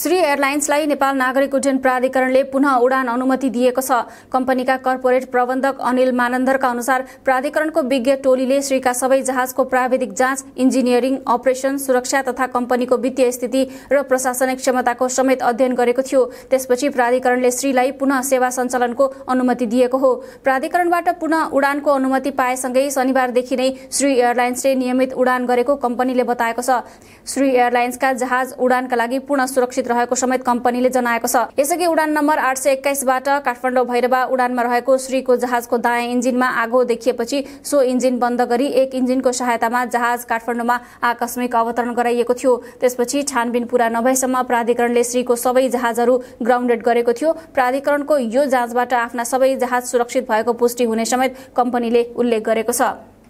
श्री एयरलाइन्सलाई नेपाल नागरिक उड्डयन प्राधिकरणले पुनः उडान अनुमति दिएको छ कम्पनीका कर्पोरेट प्रबन्धक अनिल मानन्दरका अनुसार प्राधिकरणको विज्ञ टोलीले श्रीका सबै जहाजको प्राविधिक जाँच इन्जिनियरिङ अपरेशन सुरक्षा तथा कम्पनीको वित्तीय स्थिति र प्रशासनिक क्षमताको समेत अध्ययन गरेको थियो त्यसपछि प्राधिकरणले श्रीलाई पुनः सेवा सञ्चालनको अनुमति दिएको हो प्राधिकरणबाट पुनः उडानको अनुमति पाएसँगै शनिबारदेखि नै श्री एयरलाइन्सले नियमित उडान गरेको कम्पनीले बताएको छ श्री एयरलाइन्सका जहाज उडानका लागि पुनः सुरक्षित सुरक्षित रहेको समेत कम्पनीले जनाएको छ यसअघि उडान नम्बर आठ सय एक्काइसबाट काठमाडौँ भैरवा उडानमा रहेको श्रीको जहाजको दायाँ इन्जिनमा आगो देखिएपछि सो इन्जिन बन्द गरी एक इन्जिनको सहायतामा जहाज काठमाडौँमा आकस्मिक अवतरण गराइएको थियो त्यसपछि छानबिन पूरा नभएसम्म प्राधिकरणले श्रीको सबै जहाजहरू ग्राउन्डेड गरेको थियो प्राधिकरणको यो जाँचबाट आफ्ना सबै जहाज सुरक्षित भएको पुष्टि हुने समेत कम्पनीले उल्लेख गरेको छ